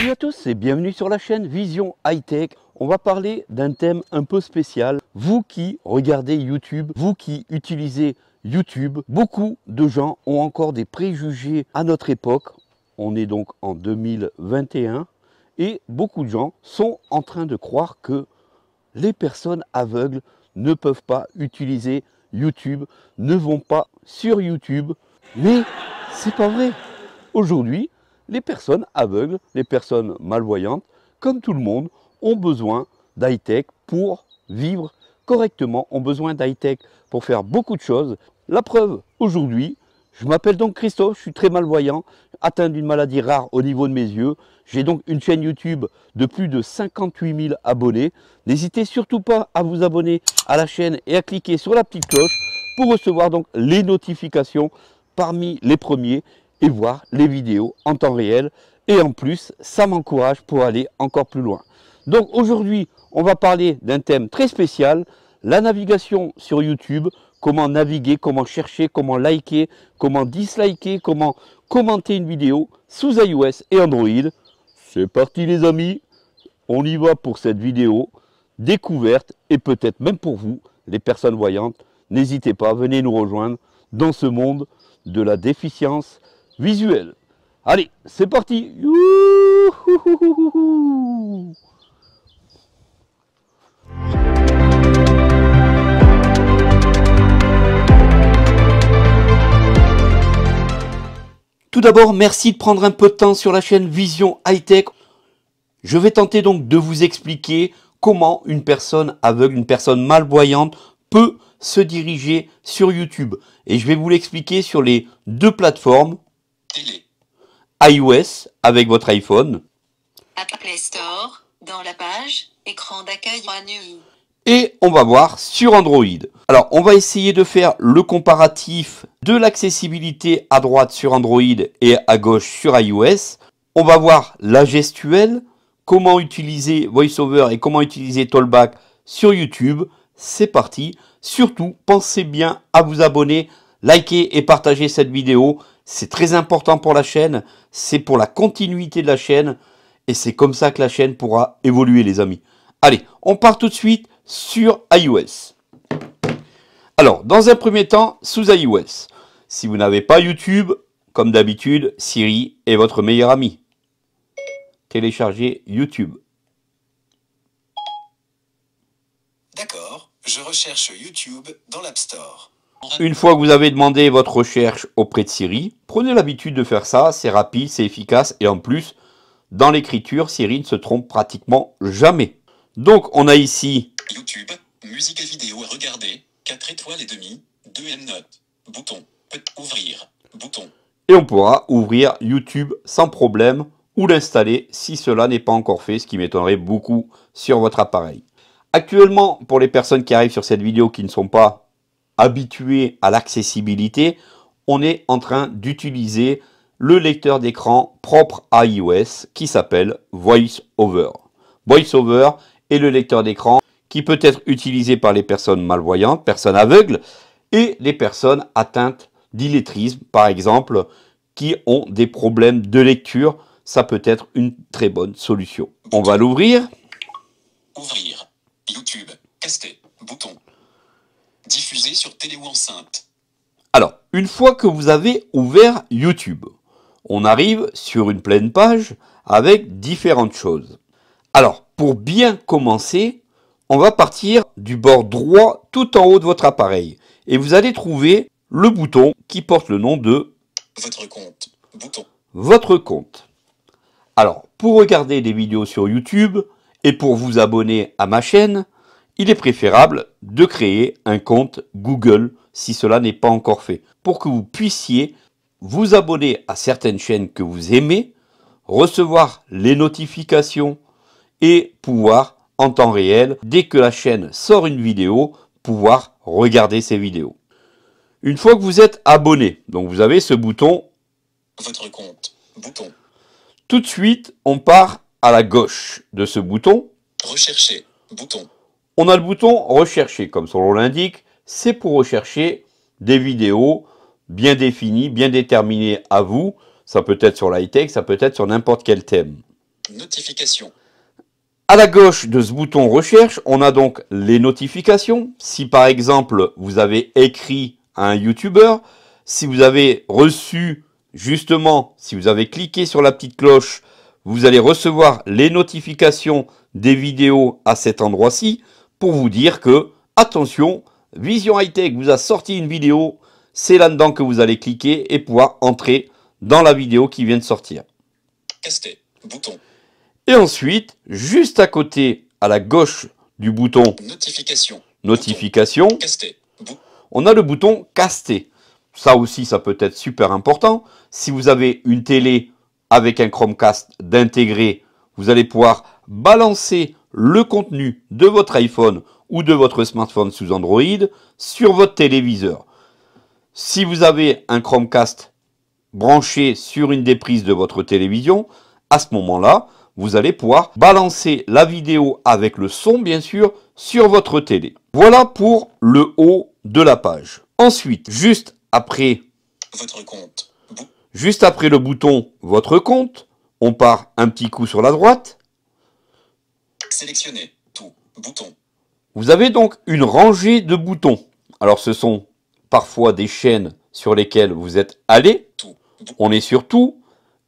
Salut à tous et bienvenue sur la chaîne Vision High Tech. On va parler d'un thème un peu spécial. Vous qui regardez YouTube, vous qui utilisez YouTube, beaucoup de gens ont encore des préjugés à notre époque. On est donc en 2021 et beaucoup de gens sont en train de croire que les personnes aveugles ne peuvent pas utiliser YouTube, ne vont pas sur YouTube. Mais c'est pas vrai. Aujourd'hui, les personnes aveugles, les personnes malvoyantes, comme tout le monde, ont besoin d'high-tech pour vivre correctement, ont besoin d'high-tech pour faire beaucoup de choses. La preuve, aujourd'hui, je m'appelle donc Christophe, je suis très malvoyant, atteint d'une maladie rare au niveau de mes yeux. J'ai donc une chaîne YouTube de plus de 58 000 abonnés. N'hésitez surtout pas à vous abonner à la chaîne et à cliquer sur la petite cloche pour recevoir donc les notifications parmi les premiers et voir les vidéos en temps réel. Et en plus, ça m'encourage pour aller encore plus loin. Donc aujourd'hui, on va parler d'un thème très spécial, la navigation sur YouTube, comment naviguer, comment chercher, comment liker, comment disliker, comment commenter une vidéo sous iOS et Android. C'est parti les amis, on y va pour cette vidéo découverte et peut-être même pour vous, les personnes voyantes. N'hésitez pas, venez nous rejoindre dans ce monde de la déficience visuel. Allez, c'est parti Tout d'abord, merci de prendre un peu de temps sur la chaîne Vision High Tech. Je vais tenter donc de vous expliquer comment une personne aveugle, une personne malvoyante peut se diriger sur YouTube. Et je vais vous l'expliquer sur les deux plateformes, iOS avec votre iPhone. dans la page, écran d'accueil Et on va voir sur Android. Alors, on va essayer de faire le comparatif de l'accessibilité à droite sur Android et à gauche sur iOS. On va voir la gestuelle, comment utiliser VoiceOver et comment utiliser Tollback sur YouTube. C'est parti. Surtout, pensez bien à vous abonner, liker et partager cette vidéo. C'est très important pour la chaîne, c'est pour la continuité de la chaîne, et c'est comme ça que la chaîne pourra évoluer, les amis. Allez, on part tout de suite sur iOS. Alors, dans un premier temps, sous iOS, si vous n'avez pas YouTube, comme d'habitude, Siri est votre meilleur ami. Téléchargez YouTube. D'accord, je recherche YouTube dans l'App Store. Une fois que vous avez demandé votre recherche auprès de Siri, prenez l'habitude de faire ça, c'est rapide, c'est efficace et en plus, dans l'écriture, Siri ne se trompe pratiquement jamais. Donc on a ici YouTube, musique et vidéo à 4 étoiles et demi, 2 M notes, bouton, ouvrir, bouton. Et on pourra ouvrir YouTube sans problème ou l'installer si cela n'est pas encore fait, ce qui m'étonnerait beaucoup sur votre appareil. Actuellement, pour les personnes qui arrivent sur cette vidéo qui ne sont pas habitué à l'accessibilité, on est en train d'utiliser le lecteur d'écran propre à iOS qui s'appelle VoiceOver. VoiceOver est le lecteur d'écran qui peut être utilisé par les personnes malvoyantes, personnes aveugles et les personnes atteintes d'illettrisme, par exemple, qui ont des problèmes de lecture. Ça peut être une très bonne solution. On va l'ouvrir. Ouvrir. YouTube. Tester. Bouton diffusé sur télé enceinte. Alors, une fois que vous avez ouvert YouTube, on arrive sur une pleine page avec différentes choses. Alors, pour bien commencer, on va partir du bord droit tout en haut de votre appareil et vous allez trouver le bouton qui porte le nom de votre compte. Votre compte. Alors, pour regarder des vidéos sur YouTube et pour vous abonner à ma chaîne, il est préférable de créer un compte Google si cela n'est pas encore fait, pour que vous puissiez vous abonner à certaines chaînes que vous aimez, recevoir les notifications et pouvoir, en temps réel, dès que la chaîne sort une vidéo, pouvoir regarder ces vidéos. Une fois que vous êtes abonné, donc vous avez ce bouton Votre compte, bouton. Tout de suite, on part à la gauche de ce bouton. Rechercher, bouton. On a le bouton rechercher, comme son nom l'indique, c'est pour rechercher des vidéos bien définies, bien déterminées à vous. Ça peut être sur lhigh ça peut être sur n'importe quel thème. Notification. À la gauche de ce bouton recherche, on a donc les notifications. Si par exemple vous avez écrit à un YouTuber, si vous avez reçu justement, si vous avez cliqué sur la petite cloche, vous allez recevoir les notifications des vidéos à cet endroit-ci pour vous dire que, attention, Vision Hightech vous a sorti une vidéo, c'est là-dedans que vous allez cliquer et pouvoir entrer dans la vidéo qui vient de sortir. bouton. Et ensuite, juste à côté, à la gauche du bouton Notification, notification on a le bouton Caster. Ça aussi, ça peut être super important. Si vous avez une télé avec un Chromecast d'intégrer, vous allez pouvoir balancer le contenu de votre iPhone ou de votre smartphone sous Android sur votre téléviseur. Si vous avez un Chromecast branché sur une des prises de votre télévision, à ce moment-là, vous allez pouvoir balancer la vidéo avec le son, bien sûr, sur votre télé. Voilà pour le haut de la page. Ensuite, juste après juste après le bouton votre compte, on part un petit coup sur la droite Sélectionner tout bouton. Vous avez donc une rangée de boutons. Alors ce sont parfois des chaînes sur lesquelles vous êtes allé. On est sur tout.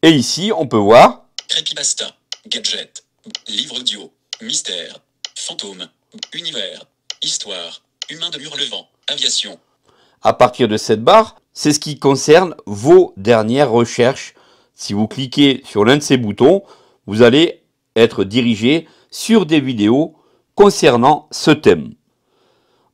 Et ici, on peut voir Creepypasta, Gadget, Livre audio, Mystère, Fantôme, Univers, Histoire, Humain de Aviation. À partir de cette barre, c'est ce qui concerne vos dernières recherches. Si vous cliquez sur l'un de ces boutons, vous allez être dirigé sur des vidéos concernant ce thème.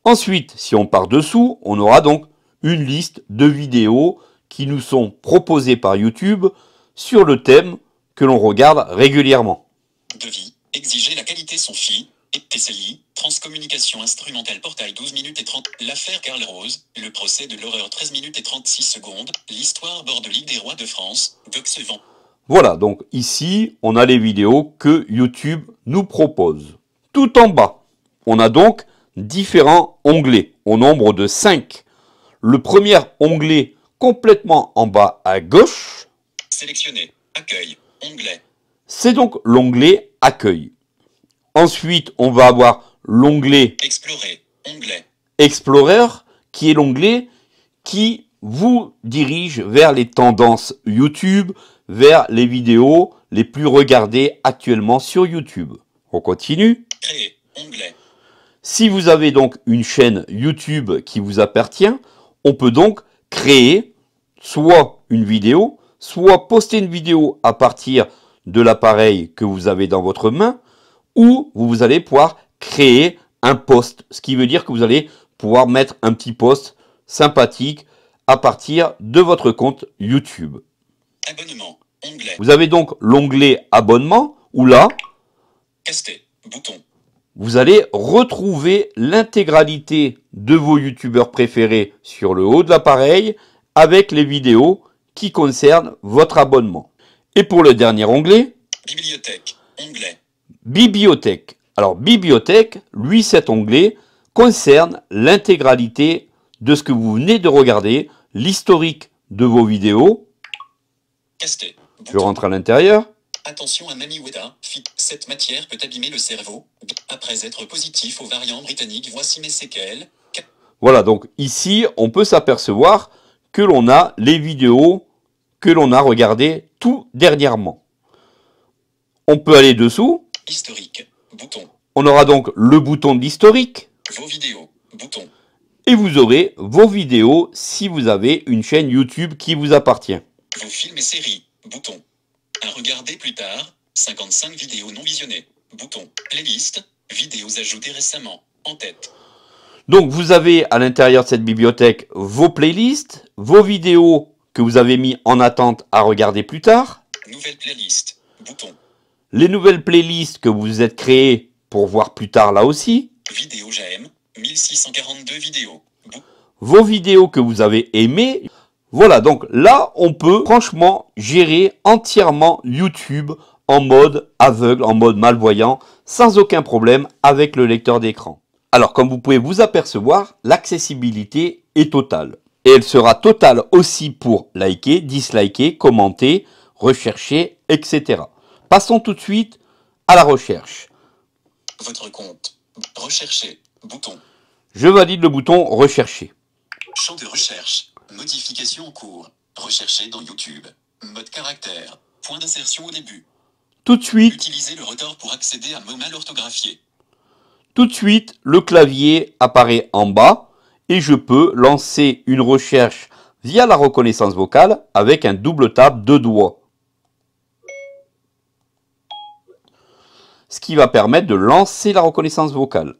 Ensuite, si on part dessous, on aura donc une liste de vidéos qui nous sont proposées par YouTube sur le thème que l'on regarde régulièrement. Devis, exiger la qualité son fille, TCI, Transcommunication instrumentale portail 12 minutes et 30, l'affaire Carl Rose, le procès de l'horreur 13 minutes et 36 secondes, l'histoire bordelique des rois de France, Doc voilà, donc ici, on a les vidéos que YouTube nous propose. Tout en bas, on a donc différents onglets, au nombre de 5. Le premier onglet, complètement en bas à gauche. Sélectionner, accueil, onglet. C'est donc l'onglet accueil. Ensuite, on va avoir l'onglet Explorer, Explorer, qui est l'onglet qui vous dirige vers les tendances YouTube, vers les vidéos les plus regardées actuellement sur YouTube. On continue. Si vous avez donc une chaîne YouTube qui vous appartient, on peut donc créer soit une vidéo, soit poster une vidéo à partir de l'appareil que vous avez dans votre main, ou vous allez pouvoir créer un post, ce qui veut dire que vous allez pouvoir mettre un petit post sympathique à partir de votre compte YouTube. Abonnement. Vous avez donc l'onglet abonnement où là, vous allez retrouver l'intégralité de vos youtubeurs préférés sur le haut de l'appareil avec les vidéos qui concernent votre abonnement. Et pour le dernier onglet, Bibliothèque. Bibliothèque. Alors bibliothèque, lui cet onglet concerne l'intégralité de ce que vous venez de regarder, l'historique de vos vidéos. Je rentre à l'intérieur. Attention à Mami Weda. Cette matière peut abîmer le cerveau. Après être positif aux variants britanniques, voici mes séquelles. Voilà, donc ici, on peut s'apercevoir que l'on a les vidéos que l'on a regardées tout dernièrement. On peut aller dessous. Historique. Bouton. On aura donc le bouton d'historique. Vos vidéos. Bouton. Et vous aurez vos vidéos si vous avez une chaîne YouTube qui vous appartient. Vos films et séries. Bouton. À regarder plus tard. 55 vidéos non visionnées. Bouton. Playlist. Vidéos ajoutées récemment. En tête. Donc vous avez à l'intérieur de cette bibliothèque vos playlists, vos vidéos que vous avez mis en attente à regarder plus tard. Nouvelle playlist. Bouton. Les nouvelles playlists que vous êtes créées pour voir plus tard là aussi. Vidéo j'aime. 1642 vidéos. Vos vidéos que vous avez aimées. Voilà, donc là, on peut franchement gérer entièrement YouTube en mode aveugle, en mode malvoyant, sans aucun problème avec le lecteur d'écran. Alors, comme vous pouvez vous apercevoir, l'accessibilité est totale. Et elle sera totale aussi pour liker, disliker, commenter, rechercher, etc. Passons tout de suite à la recherche. Votre compte. Rechercher. Bouton. Je valide le bouton rechercher. Champ de recherche. Modification en cours. Rechercher dans YouTube. Mode caractère. Point d'insertion au début. Tout de suite. Utilisez le rotor pour accéder à mot mal orthographié. Tout de suite, le clavier apparaît en bas et je peux lancer une recherche via la reconnaissance vocale avec un double tap de doigts. Ce qui va permettre de lancer la reconnaissance vocale.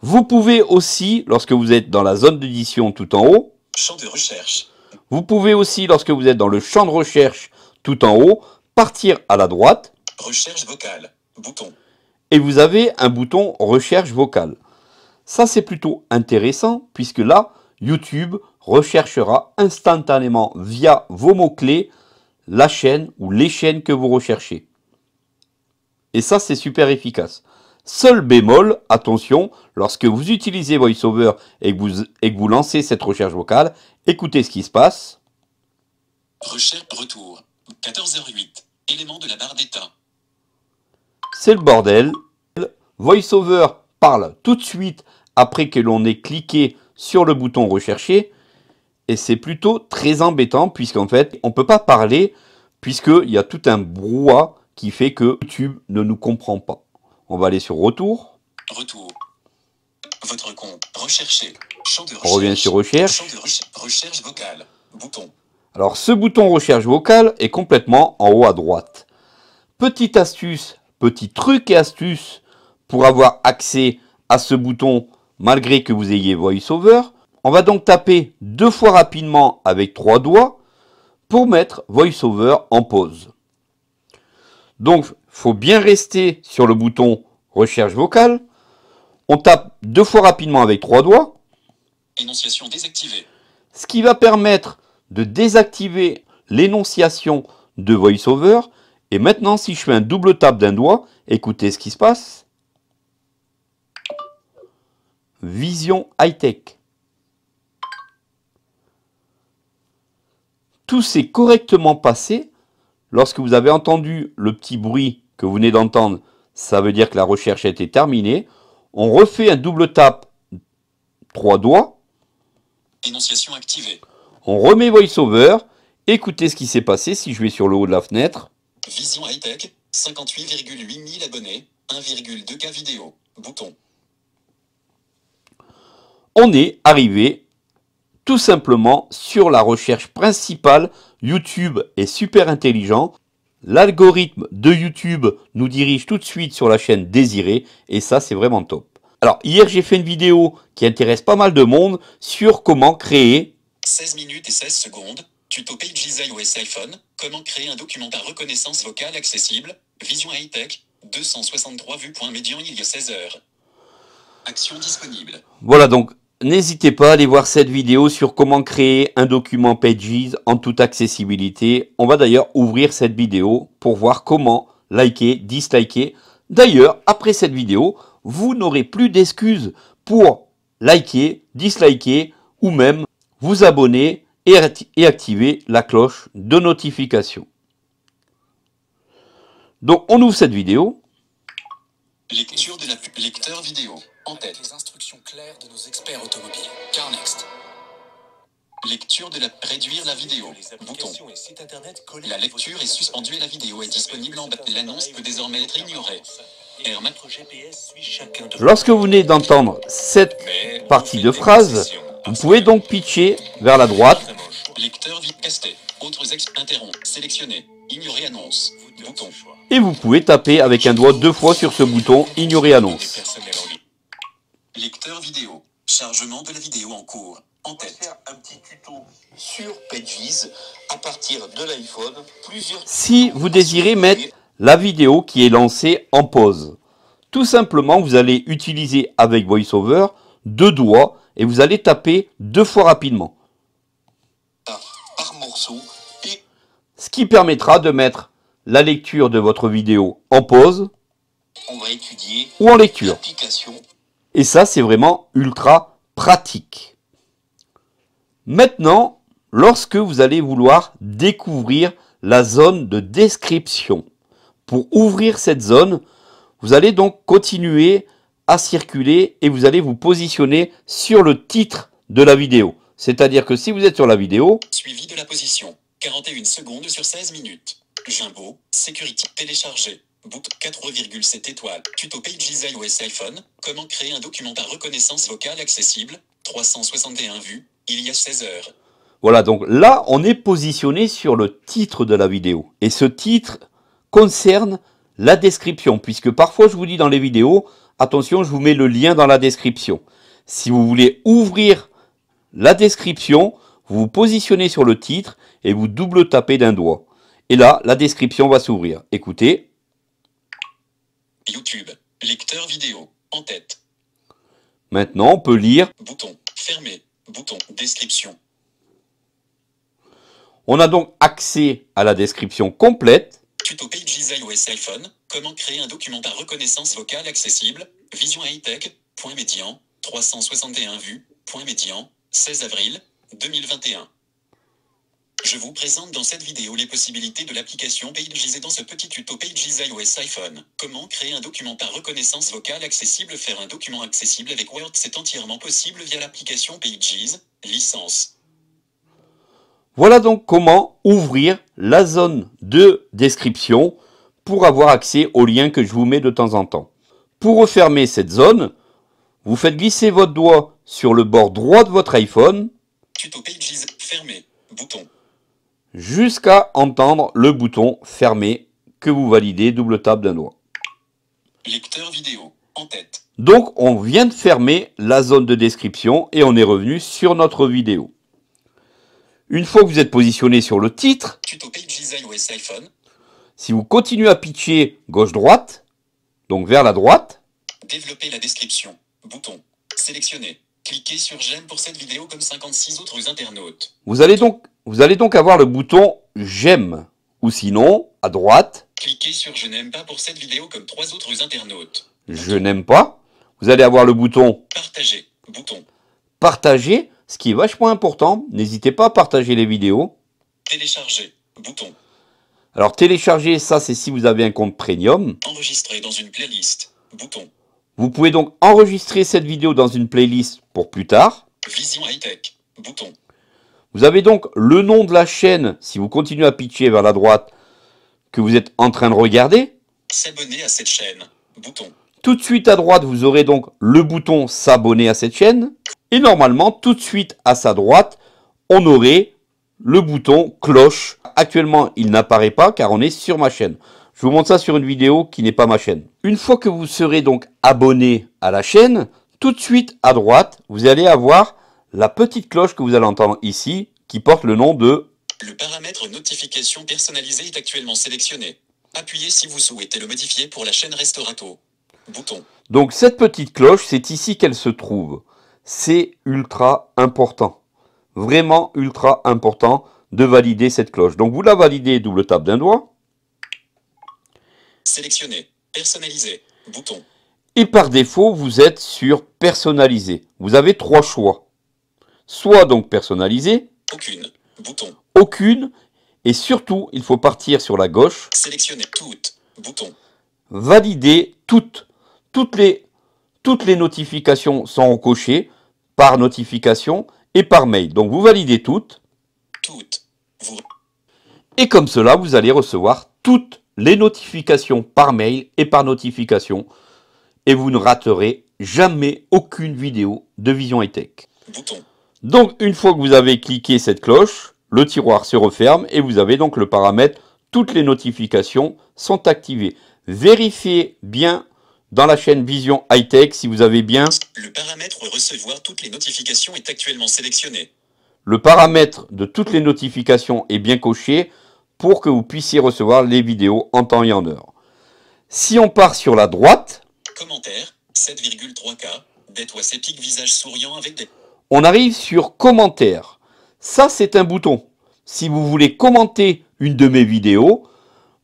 Vous pouvez aussi, lorsque vous êtes dans la zone d'édition tout en haut, Champ de recherche. Vous pouvez aussi, lorsque vous êtes dans le champ de recherche tout en haut, partir à la droite. Recherche vocale. Et vous avez un bouton recherche vocale. Ça, c'est plutôt intéressant puisque là, YouTube recherchera instantanément via vos mots-clés la chaîne ou les chaînes que vous recherchez. Et ça, c'est super efficace. Seul bémol, attention, lorsque vous utilisez VoiceOver et que vous, et vous lancez cette recherche vocale, écoutez ce qui se passe. Recherche retour. 14 Élément de la barre d'état. C'est le bordel. VoiceOver parle tout de suite après que l'on ait cliqué sur le bouton rechercher. Et c'est plutôt très embêtant puisqu'en fait, on ne peut pas parler puisqu'il y a tout un brouhaha qui fait que YouTube ne nous comprend pas. On va aller sur retour. Retour. Votre compte. Rechercher. Champ de recherche. On revient sur recherche. vocale. Bouton. Alors ce bouton recherche vocale est complètement en haut à droite. Petite astuce, petit truc et astuce pour avoir accès à ce bouton malgré que vous ayez VoiceOver. On va donc taper deux fois rapidement avec trois doigts pour mettre VoiceOver en pause. Donc faut bien rester sur le bouton recherche vocale. On tape deux fois rapidement avec trois doigts. Énonciation désactivée. Ce qui va permettre de désactiver l'énonciation de VoiceOver. Et maintenant, si je fais un double tape d'un doigt, écoutez ce qui se passe. Vision high-tech. Tout s'est correctement passé lorsque vous avez entendu le petit bruit que vous venez d'entendre, ça veut dire que la recherche a été terminée. On refait un double tap, trois doigts. activée. On remet VoiceOver. Écoutez ce qui s'est passé si je vais sur le haut de la fenêtre. Vision 58,8 000 abonnés, 1,2K vidéo, bouton. On est arrivé tout simplement sur la recherche principale. YouTube est super intelligent L'algorithme de YouTube nous dirige tout de suite sur la chaîne désirée et ça c'est vraiment top. Alors hier j'ai fait une vidéo qui intéresse pas mal de monde sur comment créer 16 minutes et 16 secondes, tuto page iOS iPhone, comment créer un document à reconnaissance vocale accessible, vision high-tech, 263 vues. Médian il y a 16 heures. Action disponible. Voilà donc N'hésitez pas à aller voir cette vidéo sur comment créer un document Pages en toute accessibilité. On va d'ailleurs ouvrir cette vidéo pour voir comment liker, disliker. D'ailleurs, après cette vidéo, vous n'aurez plus d'excuses pour liker, disliker ou même vous abonner et, activer la cloche de notification. Donc on ouvre cette vidéo. Lecture de la lecteur vidéo en tête les instructions claires de nos experts automobiles. Carnext. Lecture de la réduire la vidéo. Bouton. La lecture est suspendue et la vidéo est disponible en bas. L'annonce peut désormais être ignorée. Lorsque vous venez d'entendre cette partie de phrase, vous pouvez donc pitcher vers la droite. Lecteur casté. Autres ex interrompt. Sélectionner. Ignorer annonce. Bouton. Et vous pouvez taper avec un doigt deux fois sur ce bouton Ignorer annonce. Lecteur vidéo. Chargement de la vidéo en cours. En tête. un petit tuto sur PageViz à partir de l'iPhone. Si vous désirez mettre la vidéo qui est lancée en pause, tout simplement vous allez utiliser avec VoiceOver deux doigts et vous allez taper deux fois rapidement. morceau Ce qui permettra de mettre la lecture de votre vidéo en pause. ou en lecture. Et ça, c'est vraiment ultra pratique. Maintenant, lorsque vous allez vouloir découvrir la zone de description, pour ouvrir cette zone, vous allez donc continuer à circuler et vous allez vous positionner sur le titre de la vidéo. C'est-à-dire que si vous êtes sur la vidéo... Suivi de la position, 41 secondes sur 16 minutes. Jumbo, sécurité téléchargée. Book 4,7 étoiles. Tuto Page iOS iPhone. Comment créer un document à reconnaissance vocale accessible. 361 vues. Il y a 16 heures. Voilà, donc là, on est positionné sur le titre de la vidéo. Et ce titre concerne la description, puisque parfois je vous dis dans les vidéos, attention, je vous mets le lien dans la description. Si vous voulez ouvrir la description, vous vous positionnez sur le titre et vous double-tapez d'un doigt. Et là, la description va s'ouvrir. Écoutez, YouTube. Lecteur vidéo. En tête. Maintenant, on peut lire. Bouton. Fermé. Bouton. Description. On a donc accès à la description complète. Tuto iOS iPhone. Comment créer un document à reconnaissance vocale accessible. Vision high-tech. médian. 361 vues. Point médian. 16 avril 2021. Je vous présente dans cette vidéo les possibilités de l'application Pages et dans ce petit tuto Pages iOS iPhone. Comment créer un document par reconnaissance vocale accessible Faire un document accessible avec Word c'est entièrement possible via l'application Pages, licence. Voilà donc comment ouvrir la zone de description pour avoir accès aux liens que je vous mets de temps en temps. Pour refermer cette zone, vous faites glisser votre doigt sur le bord droit de votre iPhone. Tuto Pages, fermé, bouton jusqu'à entendre le bouton fermé que vous validez double tape d'un doigt. Lecteur vidéo en tête. Donc on vient de fermer la zone de description et on est revenu sur notre vidéo. Une fois que vous êtes positionné sur le titre, si vous continuez à pitcher gauche-droite, donc vers la droite, la description, bouton, sélectionner, cliquez sur pour cette vidéo comme 56 autres internautes. Vous allez donc vous allez donc avoir le bouton J'aime ou sinon, à droite, cliquez sur Je n'aime pas pour cette vidéo comme trois autres internautes. Je n'aime pas. Vous allez avoir le bouton Partager. Bouton. Partager, ce qui est vachement important. N'hésitez pas à partager les vidéos. Télécharger. Bouton. Alors télécharger, ça c'est si vous avez un compte premium. Enregistrer dans une playlist. Bouton. Vous pouvez donc enregistrer cette vidéo dans une playlist pour plus tard. Vision high-tech. Bouton. Vous avez donc le nom de la chaîne, si vous continuez à pitcher vers la droite, que vous êtes en train de regarder. S'abonner à cette chaîne. Bouton. Tout de suite à droite, vous aurez donc le bouton s'abonner à cette chaîne. Et normalement, tout de suite à sa droite, on aurait le bouton cloche. Actuellement, il n'apparaît pas car on est sur ma chaîne. Je vous montre ça sur une vidéo qui n'est pas ma chaîne. Une fois que vous serez donc abonné à la chaîne, tout de suite à droite, vous allez avoir la petite cloche que vous allez entendre ici, qui porte le nom de... Le paramètre notification personnalisée est actuellement sélectionné. Appuyez si vous souhaitez le modifier pour la chaîne Restaurato. Bouton. Donc cette petite cloche, c'est ici qu'elle se trouve. C'est ultra important. Vraiment ultra important de valider cette cloche. Donc vous la validez, double tape d'un doigt. Sélectionner. Personnalisé. Bouton. Et par défaut, vous êtes sur personnalisé. Vous avez trois choix soit donc personnalisé, Aucune. Bouton. Aucune. Et surtout, il faut partir sur la gauche. Sélectionner toutes. Bouton. Valider toutes. Toutes les, toutes les notifications sont cocher par notification et par mail. Donc vous validez toutes. Toutes. Vous. Et comme cela, vous allez recevoir toutes les notifications par mail et par notification. Et vous ne raterez jamais aucune vidéo de Vision et Tech. Bouton. Donc une fois que vous avez cliqué cette cloche, le tiroir se referme et vous avez donc le paramètre toutes les notifications sont activées. Vérifiez bien dans la chaîne Vision Hightech si vous avez bien le paramètre recevoir toutes les notifications est actuellement sélectionné. Le paramètre de toutes les notifications est bien coché pour que vous puissiez recevoir les vidéos en temps et en heure. Si on part sur la droite, commentaire 7,3K, visage souriant avec des on arrive sur commentaire. Ça, c'est un bouton. Si vous voulez commenter une de mes vidéos,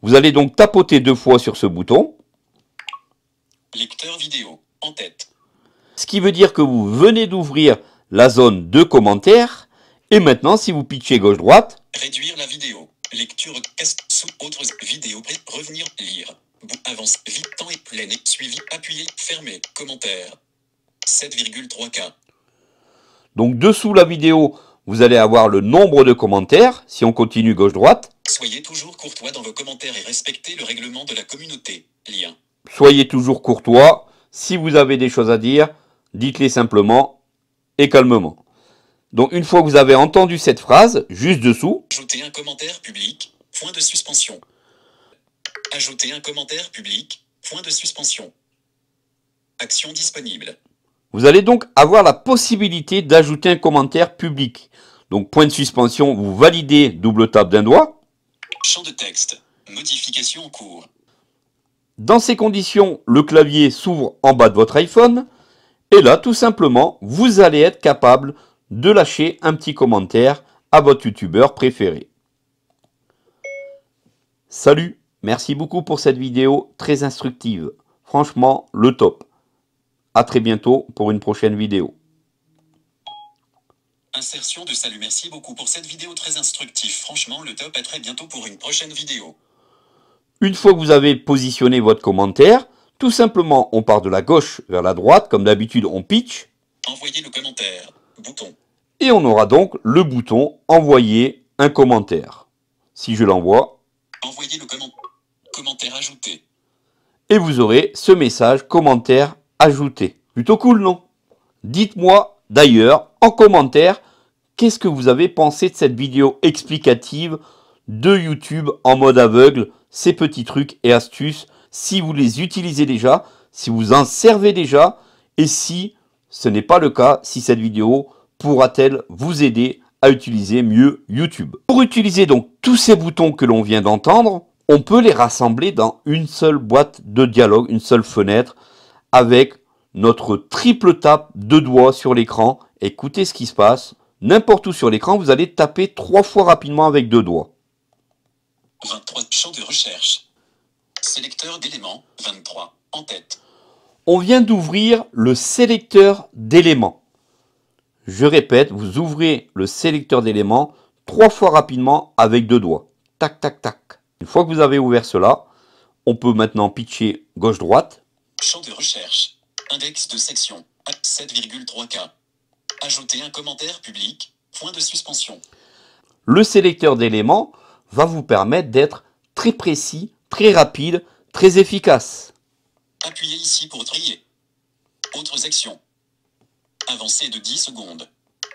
vous allez donc tapoter deux fois sur ce bouton. Lecteur vidéo, en tête. Ce qui veut dire que vous venez d'ouvrir la zone de commentaires. Et maintenant, si vous pitchez gauche-droite. Réduire la vidéo. Lecture, S sous autres vidéos, revenir, lire. Avance, vite, temps et plein, suivi, appuyez, Fermer. commentaire. 7,3K. Donc dessous la vidéo, vous allez avoir le nombre de commentaires. Si on continue gauche-droite. Soyez toujours courtois dans vos commentaires et respectez le règlement de la communauté. Lien. Soyez toujours courtois. Si vous avez des choses à dire, dites-les simplement et calmement. Donc une fois que vous avez entendu cette phrase, juste dessous. Ajoutez un commentaire public. Point de suspension. Ajoutez un commentaire public. Point de suspension. Action disponible. Vous allez donc avoir la possibilité d'ajouter un commentaire public. Donc point de suspension, vous validez, double tape d'un doigt. Champ de texte, modification en cours. Dans ces conditions, le clavier s'ouvre en bas de votre iPhone. Et là, tout simplement, vous allez être capable de lâcher un petit commentaire à votre youtubeur préféré. Salut, merci beaucoup pour cette vidéo très instructive. Franchement, le top. A très bientôt pour une prochaine vidéo. Insertion de salut, merci beaucoup pour cette vidéo très instructive. Franchement, le top, pour une prochaine vidéo. Une fois que vous avez positionné votre commentaire, tout simplement, on part de la gauche vers la droite. Comme d'habitude, on pitch. le commentaire. Bouton. Et on aura donc le bouton Envoyer un commentaire. Si je l'envoie. le commentaire ajouté. Et vous aurez ce message commentaire ajouter Plutôt cool, non Dites-moi d'ailleurs en commentaire qu'est-ce que vous avez pensé de cette vidéo explicative de YouTube en mode aveugle, ces petits trucs et astuces, si vous les utilisez déjà, si vous en servez déjà, et si ce n'est pas le cas, si cette vidéo pourra-t-elle vous aider à utiliser mieux YouTube. Pour utiliser donc tous ces boutons que l'on vient d'entendre, on peut les rassembler dans une seule boîte de dialogue, une seule fenêtre, avec notre triple tape de doigts sur l'écran. Écoutez ce qui se passe. N'importe où sur l'écran, vous allez taper trois fois rapidement avec deux doigts. 23 de recherche. Sélecteur d'éléments 23 en tête. On vient d'ouvrir le sélecteur d'éléments. Je répète, vous ouvrez le sélecteur d'éléments trois fois rapidement avec deux doigts. Tac, tac, tac. Une fois que vous avez ouvert cela, on peut maintenant pitcher gauche-droite Champ de recherche. Index de section. 7,3K. Ajouter un commentaire public. Point de suspension. Le sélecteur d'éléments va vous permettre d'être très précis, très rapide, très efficace. Appuyez ici pour trier. Autres actions. Avancé de 10 secondes.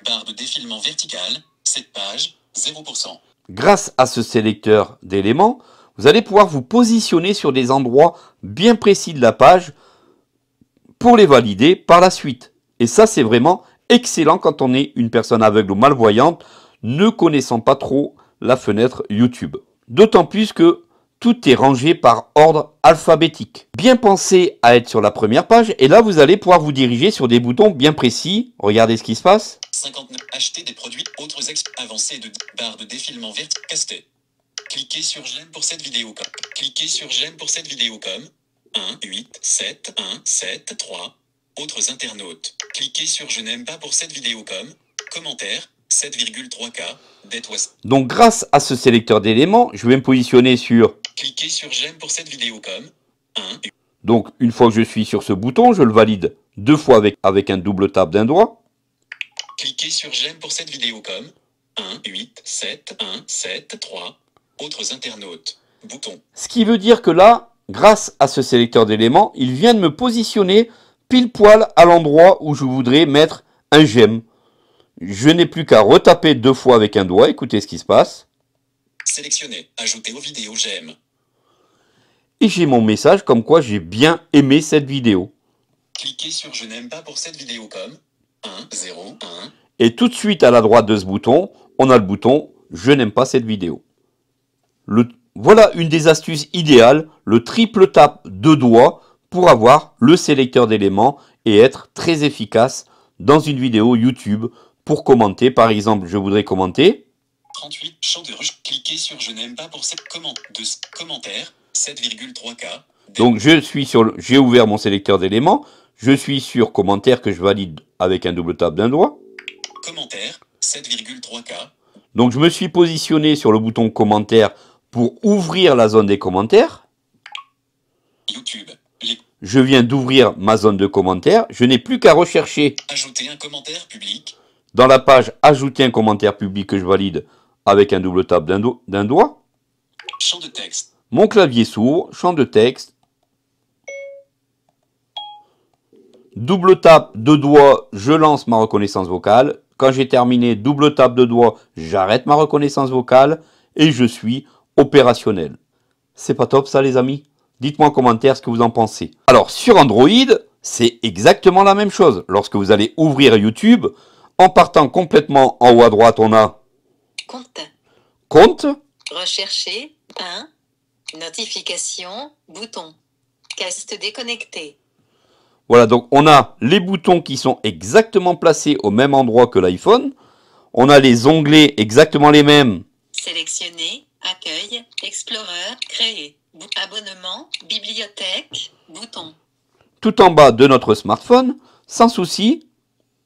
Barre de défilement verticale, 7 pages, 0%. Grâce à ce sélecteur d'éléments, vous allez pouvoir vous positionner sur des endroits bien précis de la page pour les valider par la suite. Et ça, c'est vraiment excellent quand on est une personne aveugle ou malvoyante, ne connaissant pas trop la fenêtre YouTube. D'autant plus que tout est rangé par ordre alphabétique. Bien penser à être sur la première page et là vous allez pouvoir vous diriger sur des boutons bien précis. Regardez ce qui se passe. 59. Acheter des produits, autres avancés de barres de défilement verte, Cliquez sur j'aime pour cette vidéo. Cliquez sur j'aime pour cette vidéo comme 1 8 7 1 7 3. Autres internautes. Cliquez sur je n'aime pas pour cette vidéo comme commentaire 7,3K Donc grâce à ce sélecteur d'éléments, je vais me positionner sur Cliquez sur j'aime pour cette vidéo comme 1 Donc une fois que je suis sur ce bouton, je le valide deux fois avec, avec un double tape d'un doigt. Cliquez sur j'aime pour cette vidéo comme 1 8 7 1 7 3 autres internautes. Bouton. Ce qui veut dire que là, grâce à ce sélecteur d'éléments, il vient de me positionner pile poil à l'endroit où je voudrais mettre un j'aime. Je n'ai plus qu'à retaper deux fois avec un doigt, écoutez ce qui se passe. Sélectionner, ajouter aux vidéos j'aime. Et j'ai mon message comme quoi j'ai bien aimé cette vidéo. Cliquez sur je n'aime pas pour cette vidéo comme 1, 0, 1. Et tout de suite à la droite de ce bouton, on a le bouton je n'aime pas cette vidéo voilà une des astuces idéales, le triple tap de doigts pour avoir le sélecteur d'éléments et être très efficace dans une vidéo YouTube pour commenter. Par exemple, je voudrais commenter. je commentaire, 73 Donc je suis sur, j'ai ouvert mon sélecteur d'éléments, je suis sur commentaire que je valide avec un double tap d'un doigt. Donc je me suis positionné sur le bouton commentaire pour ouvrir la zone des commentaires. YouTube. Je viens d'ouvrir ma zone de commentaires. Je n'ai plus qu'à rechercher. Ajouter un commentaire public. Dans la page Ajouter un commentaire public que je valide avec un double tap d'un doigt. Champ de texte. Mon clavier s'ouvre. Champ de texte. Double tap de doigt, je lance ma reconnaissance vocale. Quand j'ai terminé, double tap de doigt, j'arrête ma reconnaissance vocale et je suis opérationnel. C'est pas top ça les amis Dites-moi en commentaire ce que vous en pensez. Alors sur Android, c'est exactement la même chose. Lorsque vous allez ouvrir YouTube, en partant complètement en haut à droite, on a compte. Compte. Rechercher. 1. Notification. Bouton. Cast déconnecté. Voilà, donc on a les boutons qui sont exactement placés au même endroit que l'iPhone. On a les onglets exactement les mêmes. Sélectionner, Accueil, Explorer, Créer, Abonnement, Bibliothèque, Bouton. Tout en bas de notre smartphone, sans souci.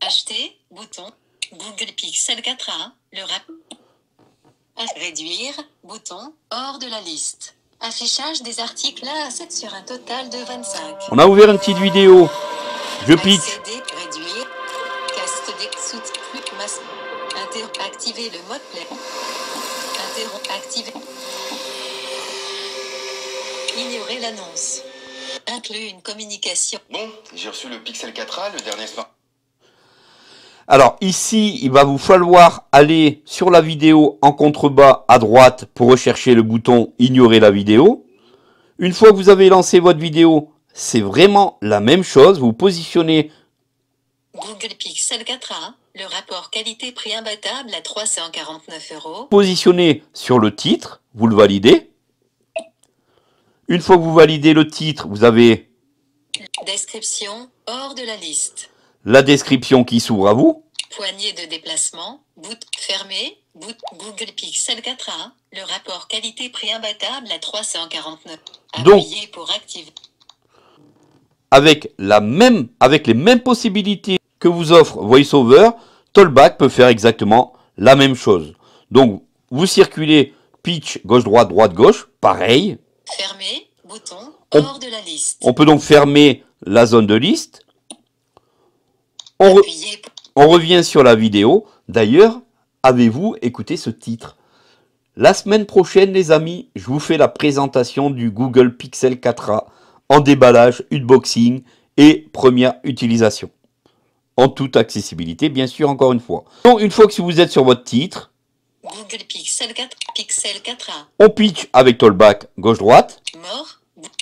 Acheter, Bouton, Google Pixel 4a, le rap. Réduire, Bouton, hors de la liste. Affichage des articles à 7 sur un total de 25. On a ouvert une petite vidéo. Je Masque. Activer le mode play l'annonce. une communication. Bon, j'ai reçu le Pixel 4A, le dernier Alors ici, il va vous falloir aller sur la vidéo en contrebas à droite pour rechercher le bouton ignorer la vidéo. Une fois que vous avez lancé votre vidéo, c'est vraiment la même chose. Vous positionnez Google Pixel 4a le rapport qualité-prix imbattable à 349 euros. Positionnez sur le titre, vous le validez. Une fois que vous validez le titre, vous avez... Description, hors de la liste. La description qui s'ouvre à vous. Poignée de déplacement, bout fermé, bout Google Pixel 4a, le rapport qualité-prix imbattable à 349. Appuyez Donc, pour activer. Avec, la même, avec les mêmes possibilités que vous offre VoiceOver, Tollback peut faire exactement la même chose. Donc, vous circulez pitch gauche-droite, droite-gauche, pareil. Fermer, bouton, hors on, de la liste. On peut donc fermer la zone de liste. On, on revient sur la vidéo. D'ailleurs, avez-vous écouté ce titre La semaine prochaine, les amis, je vous fais la présentation du Google Pixel 4a en déballage, unboxing et première utilisation en toute accessibilité, bien sûr, encore une fois. Donc, une fois que vous êtes sur votre titre, Google Pixel 4, Pixel 4a. On pitch avec Tollback gauche-droite. Mort.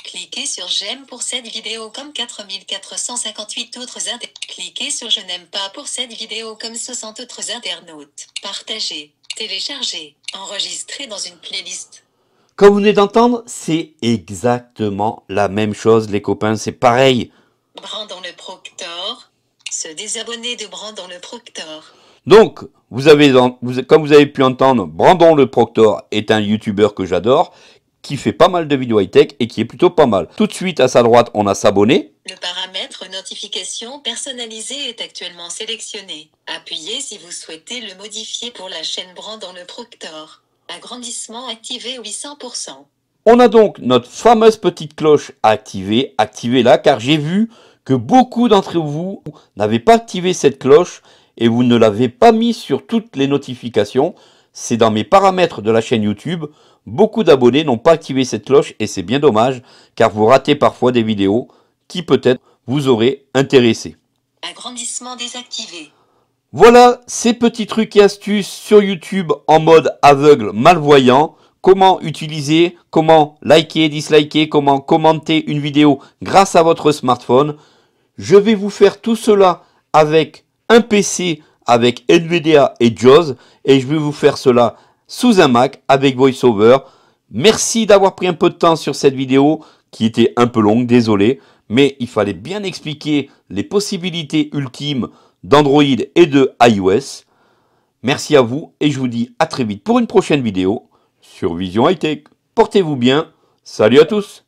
Cliquez sur j'aime pour cette vidéo comme 4458 autres internautes. Cliquez sur je n'aime pas pour cette vidéo comme 60 autres internautes. Partagez, téléchargez, enregistrez dans une playlist. Comme vous venez d'entendre, c'est exactement la même chose, les copains, c'est pareil. Brandon le Proctor, désabonner de Brandon le Proctor. Donc, vous avez, comme vous avez pu entendre, Brandon le Proctor est un YouTuber que j'adore, qui fait pas mal de vidéos high-tech et qui est plutôt pas mal. Tout de suite, à sa droite, on a s'abonner. Le paramètre notification personnalisée est actuellement sélectionné. Appuyez si vous souhaitez le modifier pour la chaîne Brandon le Proctor. Agrandissement activé 800%. On a donc notre fameuse petite cloche activée, activez-la car j'ai vu que beaucoup d'entre vous n'avez pas activé cette cloche et vous ne l'avez pas mis sur toutes les notifications. C'est dans mes paramètres de la chaîne YouTube. Beaucoup d'abonnés n'ont pas activé cette cloche et c'est bien dommage car vous ratez parfois des vidéos qui peut-être vous auraient intéressé. Agrandissement désactivé. Voilà ces petits trucs et astuces sur YouTube en mode aveugle malvoyant. Comment utiliser, comment liker, disliker, comment commenter une vidéo grâce à votre smartphone je vais vous faire tout cela avec un PC, avec NVDA et JAWS, et je vais vous faire cela sous un Mac avec VoiceOver. Merci d'avoir pris un peu de temps sur cette vidéo qui était un peu longue, désolé, mais il fallait bien expliquer les possibilités ultimes d'Android et de iOS. Merci à vous et je vous dis à très vite pour une prochaine vidéo sur Vision Hightech. Portez-vous bien. Salut à tous